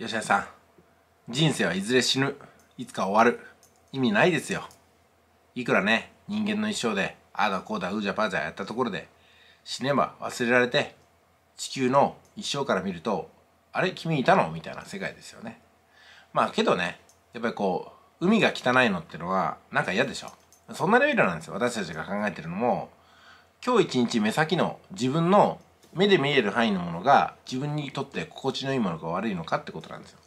吉田さん人生はいずれ死ぬいつか終わる意味ないですよいくらね人間の一生でああだこうだうじゃぱじゃやったところで死ねば忘れられて地球の一生から見るとあれ君いたのみたいな世界ですよねまあけどねやっぱりこう海が汚いのってのはなんか嫌でしょそんなレベルなんですよ私たちが考えてるのも今日一日目先の自分の目で見える範囲のものが自分にとって心地のいいものか悪いのかってことなんですよ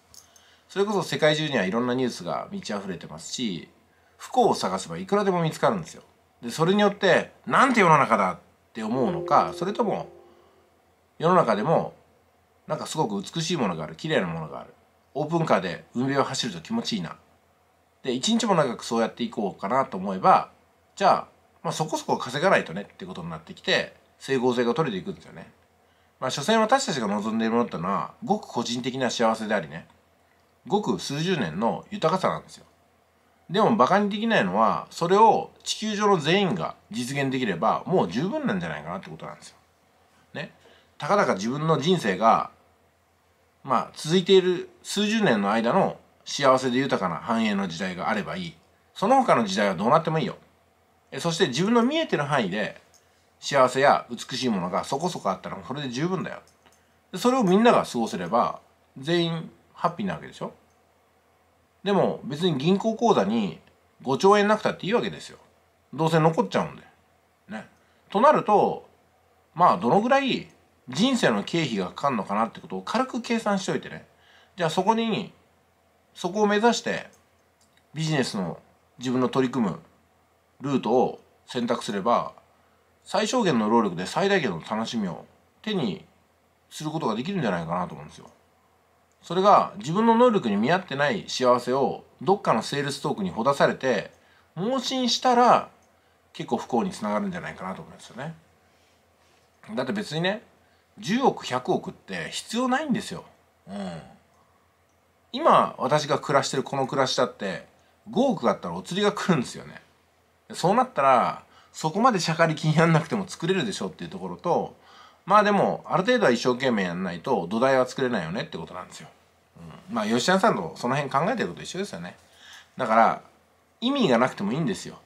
それこそ世界中にはいろんなニュースが満ち溢れてますし不幸を探せばいくらでも見つかるんですよでそれによってなんて世の中だって思うのかそれとも世の中でもなんかすごく美しいものがある綺麗なものがあるオープンカーで海辺を走ると気持ちいいなで一日も長くそうやっていこうかなと思えばじゃあ、まあ、そこそこ稼がないとねってことになってきて整合性が取れていくんですよねまあ、所詮私たちが望んでいるものってのは、ごく個人的な幸せでありね、ごく数十年の豊かさなんですよ。でも馬鹿にできないのは、それを地球上の全員が実現できれば、もう十分なんじゃないかなってことなんですよ。ね。たかだか自分の人生が、まあ、続いている数十年の間の幸せで豊かな繁栄の時代があればいい。その他の時代はどうなってもいいよ。そして自分の見えてる範囲で幸せや美しいものがそこそこあったらそれで十分だよそれをみんなが過ごせれば全員ハッピーなわけでしょでも別に銀行口座に5兆円なくたっていいわけですよどうせ残っちゃうんでねとなるとまあどのぐらい人生の経費がかかるのかなってことを軽く計算しておいてねじゃあそこにそこを目指してビジネスの自分の取り組むルートを選択すれば最小限の労力で最大限の楽しみを手にすることができるんじゃないかなと思うんですよ。それが自分の能力に見合ってない幸せをどっかのセールストークにほだされて盲信したら結構不幸につながるんじゃないかなと思うんですよね。だって別にね10億100億って必要ないんですよ。うん、今私が暮らしてるこの暮らしだって5億あったらお釣りが来るんですよね。そうなったらそこまでしゃかりにやんなくても作れるでしょっていうところとまあでもある程度は一生懸命やんないと土台は作れないよねってことなんですよ。うん、まあ吉田さんとその辺考えてること一緒ですよね。だから意味がなくてもいいんですよ。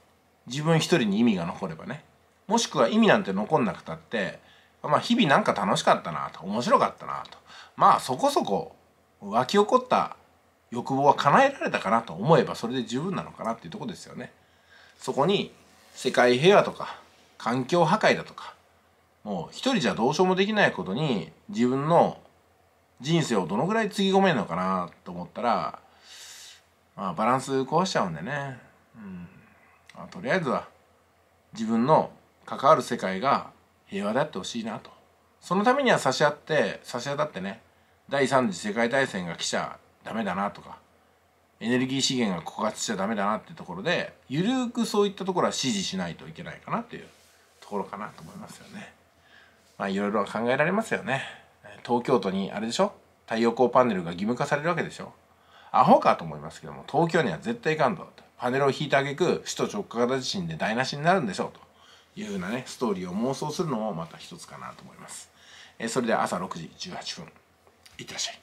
自分一人に意味が残ればね。もしくは意味なんて残んなくたってまあ日々なんか楽しかったなと面白かったなとまあそこそこ湧き起こった欲望は叶えられたかなと思えばそれで十分なのかなっていうとこですよね。そこに世界平和とか環境破壊だとかもう一人じゃどうしようもできないことに自分の人生をどのぐらいつぎ込めるのかなと思ったらまあバランス壊しちゃうんでね、うんまあ、とりあえずは自分の関わる世界が平和であってほしいなとそのためには差し合って差し当たってね第3次世界大戦が来ちゃダメだなとかエネルギー資源が枯渇しちゃダメだなってところでゆるくそういったところは支持しないといけないかなっていうところかなと思いますよね。まあいろいろ考えられますよね。東京都にあれでしょ太陽光パネルが義務化されるわけでしょアホかと思いますけども東京には絶対いかんとパネルを引いてあげく首都直下型地震で台無しになるんでしょうというふうなねストーリーを妄想するのもまた一つかなと思います。えそれでは朝6時18分いってらっしゃい。